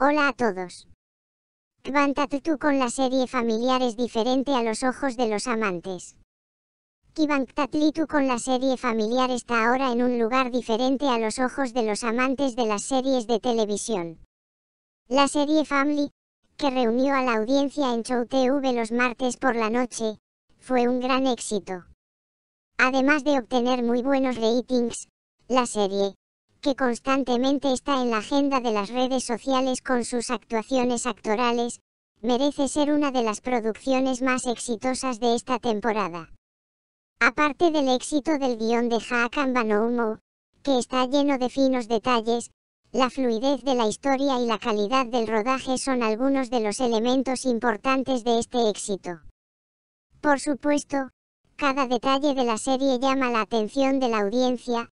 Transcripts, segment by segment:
Hola a todos. KvanTatutu con la serie familiar es diferente a los ojos de los amantes. Tatlitu con la serie familiar está ahora en un lugar diferente a los ojos de los amantes de las series de televisión. La serie Family, que reunió a la audiencia en Show TV los martes por la noche, fue un gran éxito. Además de obtener muy buenos ratings, la serie, constantemente está en la agenda de las redes sociales con sus actuaciones actorales, merece ser una de las producciones más exitosas de esta temporada. Aparte del éxito del guión de Haakan Banoumo, que está lleno de finos detalles, la fluidez de la historia y la calidad del rodaje son algunos de los elementos importantes de este éxito. Por supuesto, cada detalle de la serie llama la atención de la audiencia,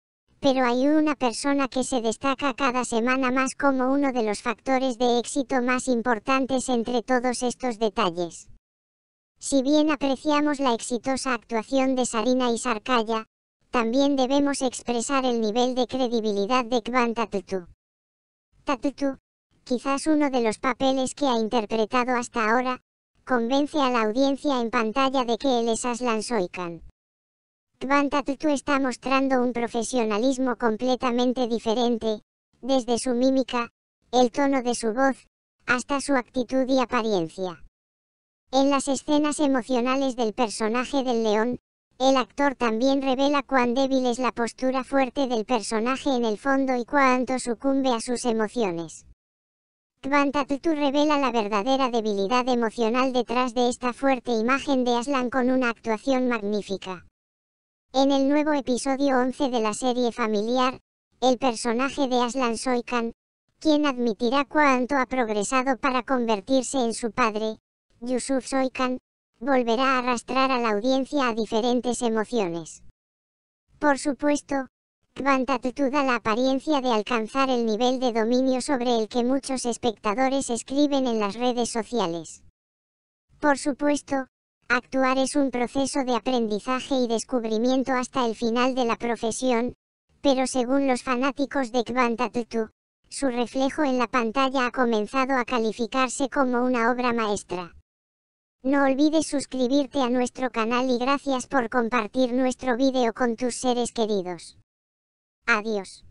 pero hay una persona que se destaca cada semana más como uno de los factores de éxito más importantes entre todos estos detalles. Si bien apreciamos la exitosa actuación de Sarina y Sarkaya, también debemos expresar el nivel de credibilidad de Kvan Tatutu. Tatutu, quizás uno de los papeles que ha interpretado hasta ahora, convence a la audiencia en pantalla de que él es Aslan Soikan. Kvanta Tutu está mostrando un profesionalismo completamente diferente, desde su mímica, el tono de su voz, hasta su actitud y apariencia. En las escenas emocionales del personaje del león, el actor también revela cuán débil es la postura fuerte del personaje en el fondo y cuánto sucumbe a sus emociones. Kvanta Tutu revela la verdadera debilidad emocional detrás de esta fuerte imagen de Aslan con una actuación magnífica. En el nuevo episodio 11 de la serie familiar, el personaje de Aslan Soikan, quien admitirá cuánto ha progresado para convertirse en su padre, Yusuf Soikan, volverá a arrastrar a la audiencia a diferentes emociones. Por supuesto, Kvantatut da la apariencia de alcanzar el nivel de dominio sobre el que muchos espectadores escriben en las redes sociales. Por supuesto, Actuar es un proceso de aprendizaje y descubrimiento hasta el final de la profesión, pero según los fanáticos de Tutu, su reflejo en la pantalla ha comenzado a calificarse como una obra maestra. No olvides suscribirte a nuestro canal y gracias por compartir nuestro video con tus seres queridos. Adiós.